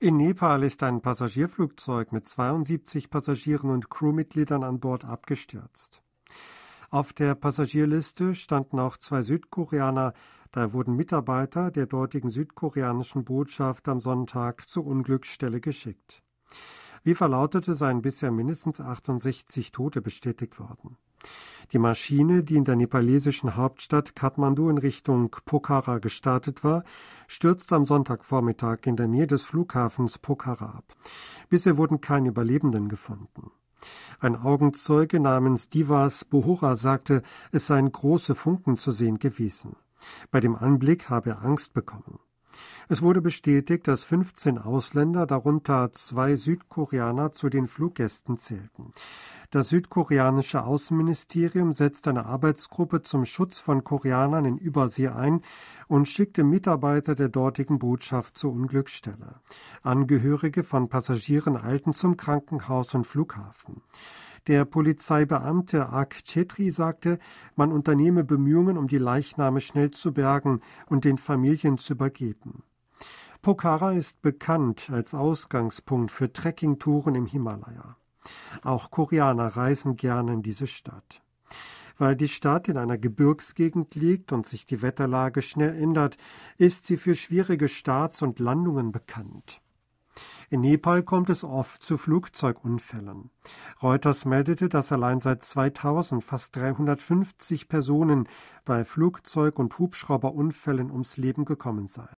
In Nepal ist ein Passagierflugzeug mit 72 Passagieren und Crewmitgliedern an Bord abgestürzt. Auf der Passagierliste standen auch zwei Südkoreaner, da wurden Mitarbeiter der dortigen südkoreanischen Botschaft am Sonntag zur Unglücksstelle geschickt. Wie verlautete, seien bisher mindestens 68 Tote bestätigt worden. Die Maschine, die in der nepalesischen Hauptstadt Kathmandu in Richtung Pokhara gestartet war, stürzte am Sonntagvormittag in der Nähe des Flughafens Pokhara ab. Bisher wurden keine Überlebenden gefunden. Ein Augenzeuge namens Divas Bohora sagte, es seien große Funken zu sehen gewesen. Bei dem Anblick habe er Angst bekommen. Es wurde bestätigt, dass 15 Ausländer, darunter zwei Südkoreaner, zu den Fluggästen zählten. Das südkoreanische Außenministerium setzt eine Arbeitsgruppe zum Schutz von Koreanern in Übersee ein und schickte Mitarbeiter der dortigen Botschaft zur Unglücksstelle. Angehörige von Passagieren eilten zum Krankenhaus und Flughafen. Der Polizeibeamte Ak Chetri sagte, man unternehme Bemühungen, um die Leichname schnell zu bergen und den Familien zu übergeben. Pokhara ist bekannt als Ausgangspunkt für Trekkingtouren im Himalaya. Auch Koreaner reisen gerne in diese Stadt. Weil die Stadt in einer Gebirgsgegend liegt und sich die Wetterlage schnell ändert, ist sie für schwierige Starts und Landungen bekannt. In Nepal kommt es oft zu Flugzeugunfällen. Reuters meldete, dass allein seit 2000 fast 350 Personen bei Flugzeug- und Hubschrauberunfällen ums Leben gekommen seien